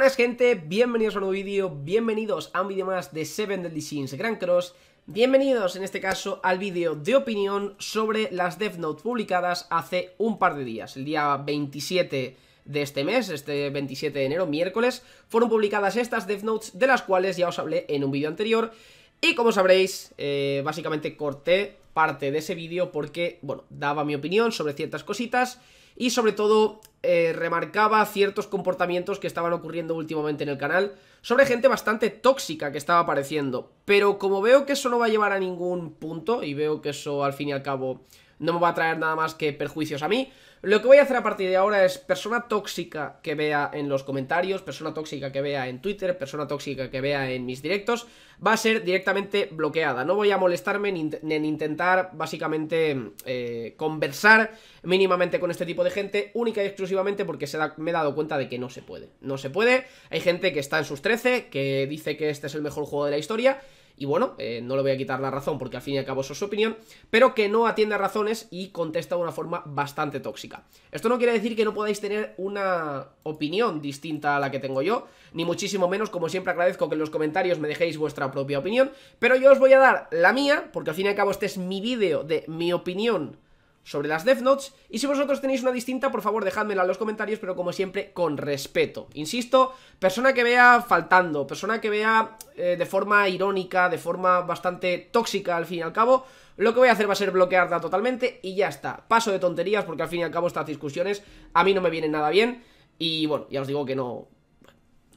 buenas gente, bienvenidos a un nuevo vídeo, bienvenidos a un vídeo más de Seven Deadly Sins Grand Cross Bienvenidos en este caso al vídeo de opinión sobre las Death Notes publicadas hace un par de días El día 27 de este mes, este 27 de enero, miércoles Fueron publicadas estas Death Notes de las cuales ya os hablé en un vídeo anterior Y como sabréis, eh, básicamente corté parte de ese vídeo porque, bueno, daba mi opinión sobre ciertas cositas y sobre todo eh, remarcaba ciertos comportamientos que estaban ocurriendo últimamente en el canal sobre gente bastante tóxica que estaba apareciendo. Pero como veo que eso no va a llevar a ningún punto y veo que eso al fin y al cabo no me va a traer nada más que perjuicios a mí. Lo que voy a hacer a partir de ahora es persona tóxica que vea en los comentarios, persona tóxica que vea en Twitter, persona tóxica que vea en mis directos, va a ser directamente bloqueada. No voy a molestarme ni en intentar básicamente eh, conversar mínimamente con este tipo de gente, única y exclusivamente porque se me he dado cuenta de que no se puede. No se puede, hay gente que está en sus 13, que dice que este es el mejor juego de la historia y bueno, eh, no le voy a quitar la razón porque al fin y al cabo es su opinión, pero que no atiende razones y contesta de una forma bastante tóxica. Esto no quiere decir que no podáis tener una opinión distinta a la que tengo yo, ni muchísimo menos, como siempre agradezco que en los comentarios me dejéis vuestra propia opinión, pero yo os voy a dar la mía, porque al fin y al cabo este es mi vídeo de mi opinión sobre las Death Notes. Y si vosotros tenéis una distinta, por favor dejádmela en los comentarios, pero como siempre, con respeto. Insisto, persona que vea faltando, persona que vea eh, de forma irónica, de forma bastante tóxica al fin y al cabo, lo que voy a hacer va a ser bloquearla totalmente y ya está. Paso de tonterías porque al fin y al cabo estas discusiones a mí no me vienen nada bien. Y bueno, ya os digo que no,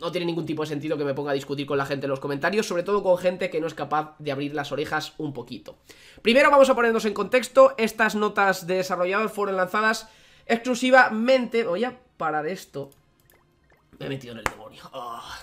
no tiene ningún tipo de sentido que me ponga a discutir con la gente en los comentarios, sobre todo con gente que no es capaz de abrir las orejas un poquito. Primero vamos a ponernos en contexto, estas notas de desarrollador fueron lanzadas exclusivamente... Voy a parar esto. Me he metido en el demonio. Ah.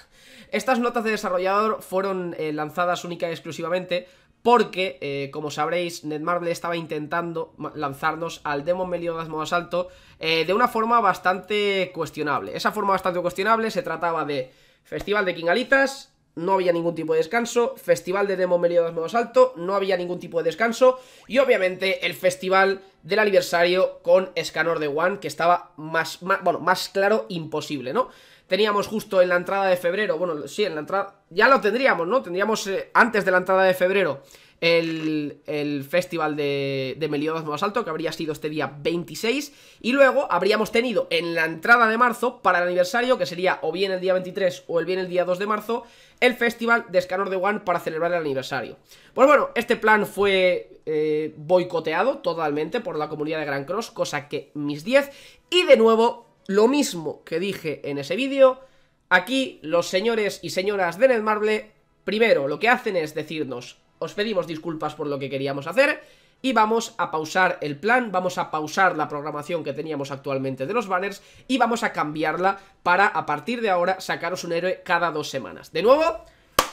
Estas notas de desarrollador fueron eh, lanzadas única y exclusivamente porque, eh, como sabréis, Netmarble estaba intentando lanzarnos al Demon Meliodas modo asalto eh, de una forma bastante cuestionable. Esa forma bastante cuestionable se trataba de Festival de Kingalitas, no había ningún tipo de descanso, Festival de Demon Meliodas modo asalto, no había ningún tipo de descanso, y obviamente el Festival del Aniversario con Escanor de One, que estaba bueno, más claro imposible, ¿no? teníamos justo en la entrada de febrero, bueno, sí, en la entrada, ya lo tendríamos, ¿no? Tendríamos eh, antes de la entrada de febrero el, festival de, de Meliodas Más Alto, que habría sido este día 26, y luego habríamos tenido en la entrada de marzo, para el aniversario, que sería o bien el día 23 o el bien el día 2 de marzo, el festival de Scanor de One para celebrar el aniversario. Pues bueno, este plan fue eh, boicoteado totalmente por la comunidad de Gran Cross, cosa que mis 10, y de nuevo lo mismo que dije en ese vídeo, aquí los señores y señoras de Netmarble, primero lo que hacen es decirnos, os pedimos disculpas por lo que queríamos hacer, y vamos a pausar el plan, vamos a pausar la programación que teníamos actualmente de los banners y vamos a cambiarla para a partir de ahora sacaros un héroe cada dos semanas. De nuevo,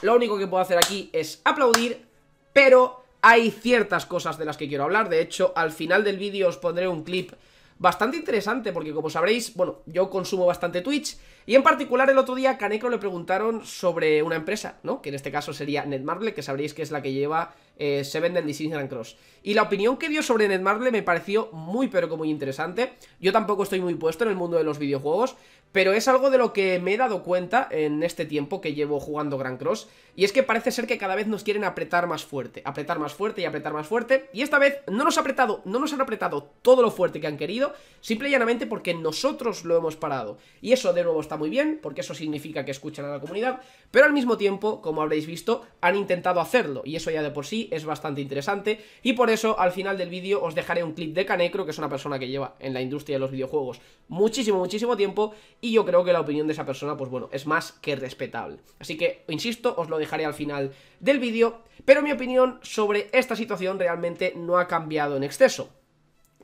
lo único que puedo hacer aquí es aplaudir, pero hay ciertas cosas de las que quiero hablar, de hecho al final del vídeo os pondré un clip bastante interesante, porque como sabréis, bueno, yo consumo bastante Twitch, y en particular el otro día a Canecro le preguntaron sobre una empresa, ¿no? Que en este caso sería Netmarble, que sabréis que es la que lleva eh, se venden Grand Cross. Y la opinión que dio sobre Netmarble me pareció muy pero que muy interesante. Yo tampoco estoy muy puesto en el mundo de los videojuegos, pero es algo de lo que me he dado cuenta en este tiempo que llevo jugando Grand Cross, y es que parece ser que cada vez nos quieren apretar más fuerte, apretar más fuerte y apretar más fuerte, y esta vez no nos, ha apretado, no nos han apretado todo lo fuerte que han querido, simple y llanamente porque nosotros lo hemos parado. Y eso de nuevo está muy bien, porque eso significa que escuchan a la comunidad, pero al mismo tiempo, como habréis visto, han intentado hacerlo, y eso ya de por sí es bastante interesante y por eso al final del vídeo os dejaré un clip de Canecro, que es una persona que lleva en la industria de los videojuegos muchísimo, muchísimo tiempo y yo creo que la opinión de esa persona, pues bueno, es más que respetable. Así que, insisto, os lo dejaré al final del vídeo, pero mi opinión sobre esta situación realmente no ha cambiado en exceso.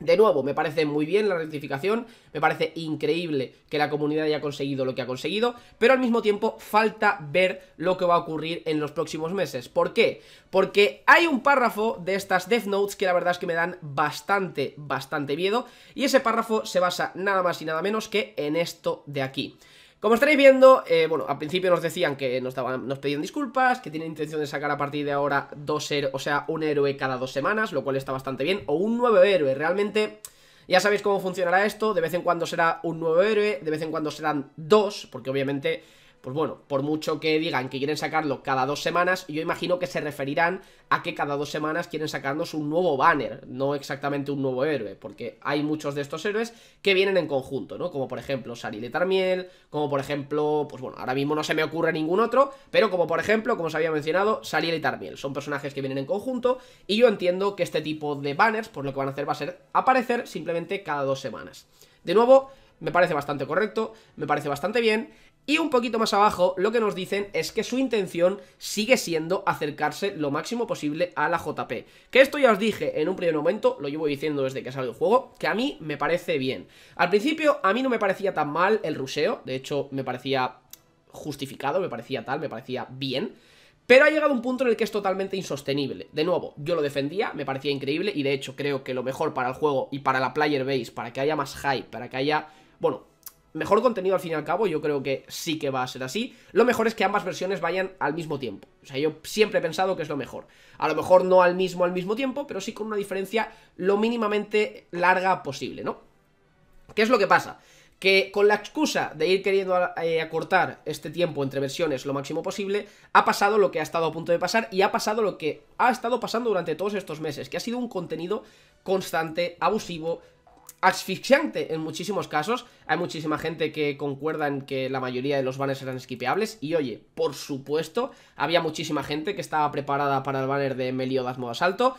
De nuevo, me parece muy bien la rectificación, me parece increíble que la comunidad haya conseguido lo que ha conseguido, pero al mismo tiempo falta ver lo que va a ocurrir en los próximos meses. ¿Por qué? Porque hay un párrafo de estas Death Notes que la verdad es que me dan bastante, bastante miedo, y ese párrafo se basa nada más y nada menos que en esto de aquí. Como estaréis viendo, eh, bueno, al principio nos decían que nos, nos pedían disculpas, que tienen intención de sacar a partir de ahora dos o sea, un héroe cada dos semanas, lo cual está bastante bien, o un nuevo héroe, realmente... Ya sabéis cómo funcionará esto, de vez en cuando será un nuevo héroe, de vez en cuando serán dos, porque obviamente pues bueno, por mucho que digan que quieren sacarlo cada dos semanas, yo imagino que se referirán a que cada dos semanas quieren sacarnos un nuevo banner, no exactamente un nuevo héroe, porque hay muchos de estos héroes que vienen en conjunto, ¿no? Como por ejemplo y Tarmiel, como por ejemplo, pues bueno, ahora mismo no se me ocurre ningún otro, pero como por ejemplo, como os había mencionado, y Tarmiel, son personajes que vienen en conjunto y yo entiendo que este tipo de banners, pues lo que van a hacer va a ser aparecer simplemente cada dos semanas. De nuevo, me parece bastante correcto, me parece bastante bien y un poquito más abajo lo que nos dicen es que su intención sigue siendo acercarse lo máximo posible a la JP. Que esto ya os dije en un primer momento, lo llevo diciendo desde que salió el juego, que a mí me parece bien. Al principio a mí no me parecía tan mal el ruseo, de hecho me parecía justificado, me parecía tal, me parecía bien. Pero ha llegado un punto en el que es totalmente insostenible. De nuevo, yo lo defendía, me parecía increíble y de hecho creo que lo mejor para el juego y para la player base, para que haya más hype, para que haya... Bueno, mejor contenido al fin y al cabo, yo creo que sí que va a ser así. Lo mejor es que ambas versiones vayan al mismo tiempo. O sea, yo siempre he pensado que es lo mejor. A lo mejor no al mismo al mismo tiempo, pero sí con una diferencia lo mínimamente larga posible, ¿no? ¿Qué es lo que pasa? que con la excusa de ir queriendo eh, acortar este tiempo entre versiones lo máximo posible, ha pasado lo que ha estado a punto de pasar y ha pasado lo que ha estado pasando durante todos estos meses, que ha sido un contenido constante, abusivo, asfixiante en muchísimos casos. Hay muchísima gente que concuerda en que la mayoría de los banners eran esquipeables. Y oye, por supuesto, había muchísima gente que estaba preparada para el banner de Meliodas modo asalto.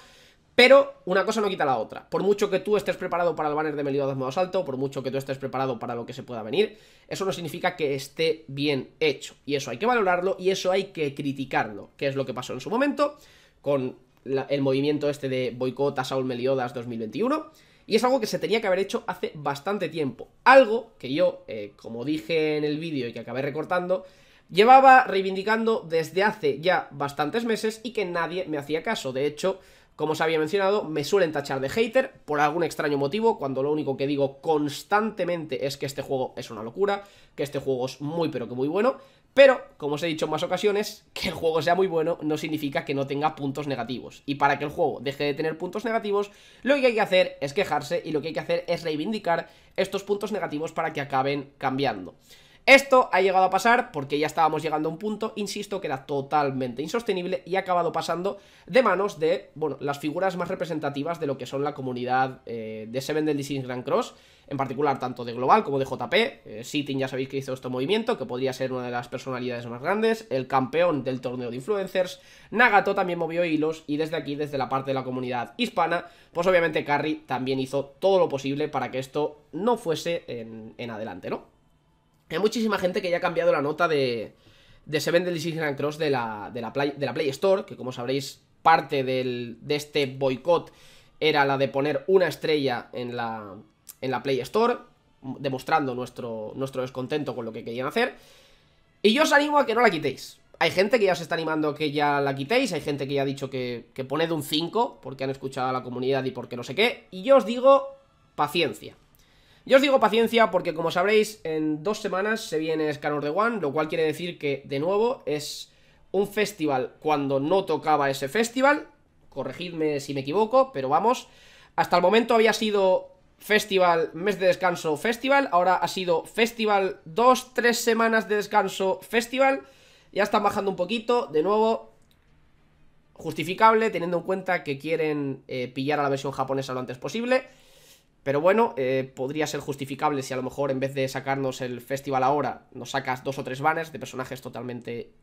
Pero una cosa no quita la otra. Por mucho que tú estés preparado para el banner de Meliodas modo asalto, por mucho que tú estés preparado para lo que se pueda venir, eso no significa que esté bien hecho. Y eso hay que valorarlo y eso hay que criticarlo, que es lo que pasó en su momento con el movimiento este de boicot a Saul Meliodas 2021 y es algo que se tenía que haber hecho hace bastante tiempo. Algo que yo, eh, como dije en el vídeo y que acabé recortando, llevaba reivindicando desde hace ya bastantes meses y que nadie me hacía caso. De hecho, como os había mencionado, me suelen tachar de hater por algún extraño motivo, cuando lo único que digo constantemente es que este juego es una locura, que este juego es muy pero que muy bueno, pero, como os he dicho en más ocasiones, que el juego sea muy bueno no significa que no tenga puntos negativos. Y para que el juego deje de tener puntos negativos, lo que hay que hacer es quejarse y lo que hay que hacer es reivindicar estos puntos negativos para que acaben cambiando. Esto ha llegado a pasar porque ya estábamos llegando a un punto, insisto, que era totalmente insostenible y ha acabado pasando de manos de, bueno, las figuras más representativas de lo que son la comunidad eh, de Seven del Sins Grand Cross, en particular tanto de Global como de JP. Eh, Sitting ya sabéis que hizo este movimiento, que podría ser una de las personalidades más grandes, el campeón del torneo de influencers, Nagato también movió hilos y desde aquí, desde la parte de la comunidad hispana, pues obviamente Carrie también hizo todo lo posible para que esto no fuese en adelante, ¿no? Hay muchísima gente que ya ha cambiado la nota de, de Seven Deadly Sins Cross de la, Play, Store, que como sabréis, parte de este boicot era la de poner una estrella en la, Play Store, demostrando nuestro, descontento con lo que querían hacer. Y yo os animo a que no la quitéis. Hay gente que ya se está animando que ya la quitéis, hay gente que ya ha dicho que, que poned un 5 porque han escuchado a la comunidad y porque no sé qué. Y yo os digo, paciencia. Yo os digo paciencia porque como sabréis en dos semanas se viene Scanner de One, lo cual quiere decir que de nuevo es un festival cuando no tocaba ese festival, corregidme si me equivoco, pero vamos, hasta el momento había sido festival, mes de descanso festival, ahora ha sido festival, dos, tres semanas de descanso festival, ya están bajando un poquito, de nuevo, justificable teniendo en cuenta que quieren eh, pillar a la versión japonesa lo antes posible. Pero bueno, eh, podría ser justificable si a lo mejor en vez de sacarnos el festival ahora, nos sacas dos o tres banners de personajes totalmente...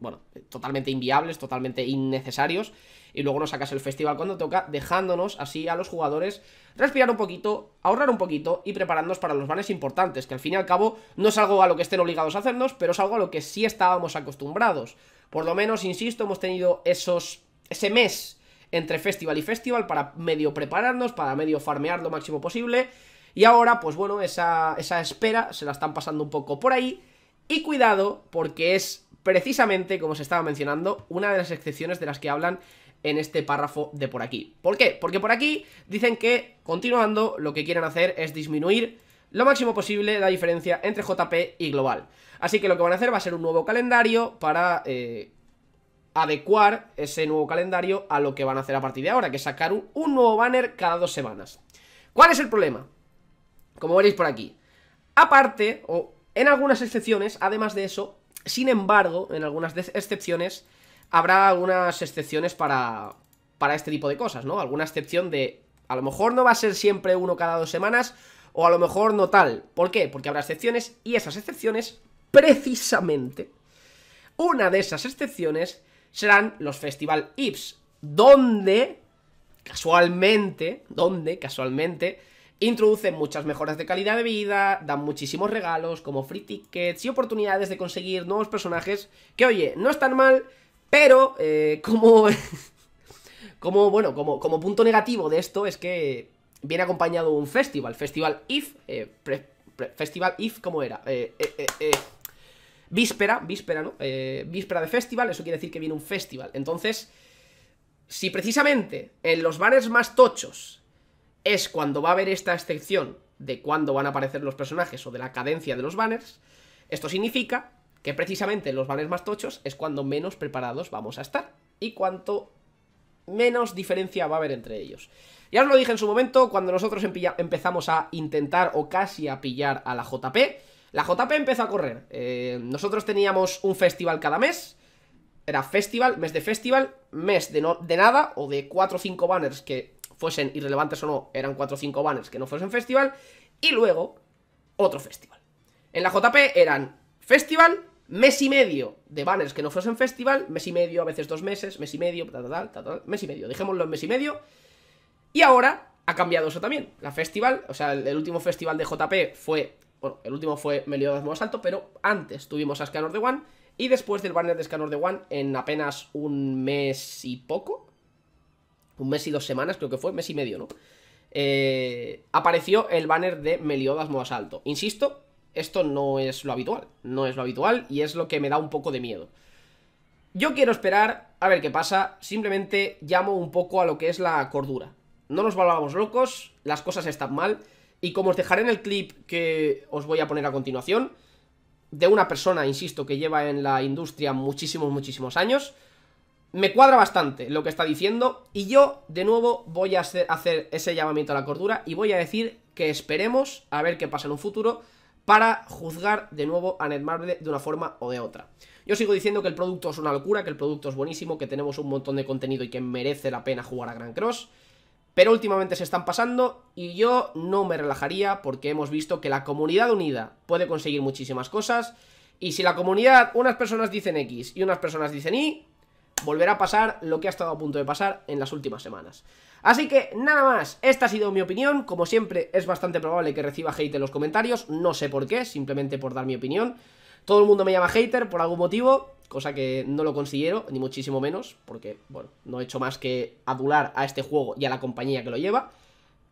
bueno, totalmente inviables, totalmente innecesarios. Y luego nos sacas el festival cuando toca, dejándonos así a los jugadores respirar un poquito, ahorrar un poquito y prepararnos para los banners importantes, que al fin y al cabo no es algo a lo que estén obligados a hacernos, pero es algo a lo que sí estábamos acostumbrados. Por lo menos, insisto, hemos tenido esos... ese mes entre festival y festival para medio prepararnos, para medio farmear lo máximo posible. Y ahora, pues bueno, esa, espera se la están pasando un poco por ahí. Y cuidado, porque es precisamente, como se estaba mencionando, una de las excepciones de las que hablan en este párrafo de por aquí. ¿Por qué? Porque por aquí dicen que, continuando, lo que quieren hacer es disminuir lo máximo posible la diferencia entre JP y Global. Así que lo que van a hacer va a ser un nuevo calendario para eh, adecuar ese nuevo calendario a lo que van a hacer a partir de ahora, que es sacar un, nuevo banner cada dos semanas. ¿Cuál es el problema? Como veréis por aquí. Aparte, o en algunas excepciones, además de eso, sin embargo, en algunas excepciones, habrá algunas excepciones para, para este tipo de cosas, ¿no? Alguna excepción de, a lo mejor no va a ser siempre uno cada dos semanas, o a lo mejor no tal. ¿Por qué? Porque habrá excepciones, y esas excepciones, precisamente, una de esas excepciones serán los Festival Ips, donde, casualmente, donde, casualmente, introducen muchas mejoras de calidad de vida, dan muchísimos regalos como free tickets y oportunidades de conseguir nuevos personajes que, oye, no están mal, pero eh, como... como, bueno, como, como punto negativo de esto es que viene acompañado un festival, Festival IF, eh, Festival IF, ¿cómo era? eh, eh. eh, eh víspera, víspera, ¿no? Eh, víspera de festival, eso quiere decir que viene un festival. Entonces, si precisamente en los banners más tochos es cuando va a haber esta excepción de cuándo van a aparecer los personajes o de la cadencia de los banners, esto significa que precisamente en los banners más tochos es cuando menos preparados vamos a estar y cuanto menos diferencia va a haber entre ellos. Ya os lo dije en su momento, cuando nosotros empezamos a intentar o casi a pillar a la JP, la JP empezó a correr. Eh, nosotros teníamos un festival cada mes. Era festival, mes de festival, mes de, de nada, o de 4 o 5 banners que fuesen irrelevantes o no, eran 4 o 5 banners que no fuesen festival, y luego otro festival. En la JP eran festival, mes y medio de banners que no fuesen festival, mes y medio, a veces dos meses, mes y medio, tal, tal, tal, mes y medio, dejémoslo en mes y medio. Y ahora ha cambiado eso también. La festival, o sea, el último festival de JP fue bueno, el último fue Meliodas modo asalto, pero antes tuvimos a Scanner de One y después del banner de Scanner de One en apenas un mes y poco, un mes y dos semanas creo que fue, mes y medio, ¿no? Eh, apareció el banner de Meliodas modo asalto. Insisto, esto no es lo habitual, no es lo habitual y es lo que me da un poco de miedo. Yo quiero esperar a ver qué pasa, simplemente llamo un poco a lo que es la cordura. No nos volvamos locos, las cosas están mal y como os dejaré en el clip que os voy a poner a continuación, de una persona, insisto, que lleva en la industria muchísimos, muchísimos años, me cuadra bastante lo que está diciendo y yo, de nuevo, voy a hacer ese llamamiento a la cordura y voy a decir que esperemos a ver qué pasa en un futuro para juzgar de nuevo a Netmarble de una forma o de otra. Yo sigo diciendo que el producto es una locura, que el producto es buenísimo, que tenemos un montón de contenido y que merece la pena jugar a Gran Cross. Pero últimamente se están pasando y yo no me relajaría porque hemos visto que la comunidad unida puede conseguir muchísimas cosas y si la comunidad, unas personas dicen X y unas personas dicen Y, volverá a pasar lo que ha estado a punto de pasar en las últimas semanas. Así que nada más, esta ha sido mi opinión, como siempre es bastante probable que reciba hate en los comentarios, no sé por qué, simplemente por dar mi opinión. Todo el mundo me llama hater por algún motivo, cosa que no lo considero, ni muchísimo menos, porque, bueno, no he hecho más que adular a este juego y a la compañía que lo lleva,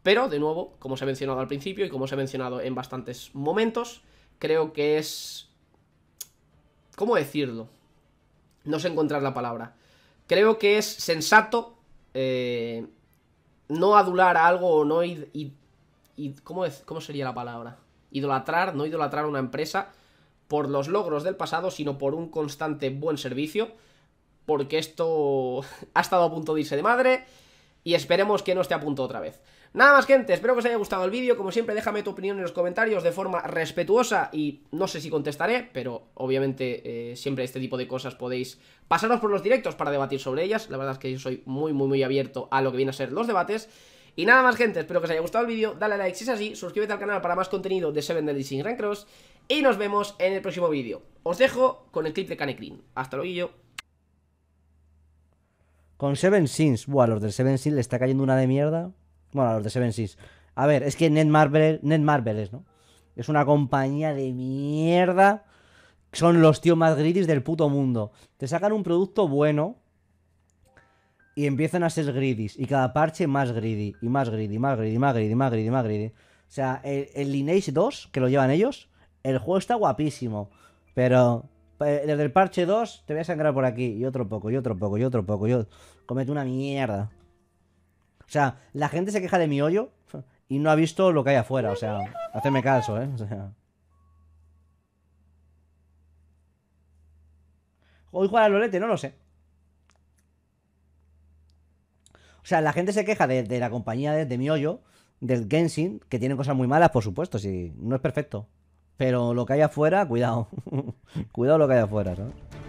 pero, de nuevo, como os he mencionado al principio y como os he mencionado en bastantes momentos, creo que es... ¿Cómo decirlo? No sé encontrar la palabra. Creo que es sensato eh, no adular a algo o no... Id, ¿cómo, ¿Cómo sería la palabra? Idolatrar, no idolatrar a una empresa por los logros del pasado, sino por un constante buen servicio, porque esto ha estado a punto de irse de madre y esperemos que no esté a punto otra vez. Nada más gente, espero que os haya gustado el vídeo, como siempre déjame tu opinión en los comentarios de forma respetuosa y no sé si contestaré, pero obviamente eh, siempre este tipo de cosas podéis pasaros por los directos para debatir sobre ellas, la verdad es que yo soy muy muy muy abierto a lo que viene a ser los debates y nada más, gente, espero que os haya gustado el vídeo. Dale a like si es así, suscríbete al canal para más contenido de Seven Deadly sin Grand Y nos vemos en el próximo vídeo. Os dejo con el clip de Canecrin. Hasta luego. Con Seven Sins. Buah, a los de Seven Sins le está cayendo una de mierda. Bueno, a los de Seven Sins. A ver, es que Net Marvel, Net Marvel es, ¿no? Es una compañía de mierda. Son los tíos más gritis del puto mundo. Te sacan un producto bueno, y empiezan a ser greedies. Y cada parche más greedy, y más greedy, más greedy, más greedy, más greedy, más O sea, el, el Lineage 2, que lo llevan ellos, el juego está guapísimo. Pero desde eh, el parche 2 te voy a sangrar por aquí, y otro poco, y otro poco, y otro poco. Yo comete una mierda. O sea, la gente se queja de mi hoyo y no ha visto lo que hay afuera. O sea, hacerme caso, ¿eh? O sea. Hoy juega el Lolete, no lo sé. O sea, la gente se queja de, la compañía de, mi hoyo, del Genshin, que tiene cosas muy malas, por supuesto, si no es perfecto. Pero lo que hay afuera, cuidado. cuidado lo que hay afuera, ¿no?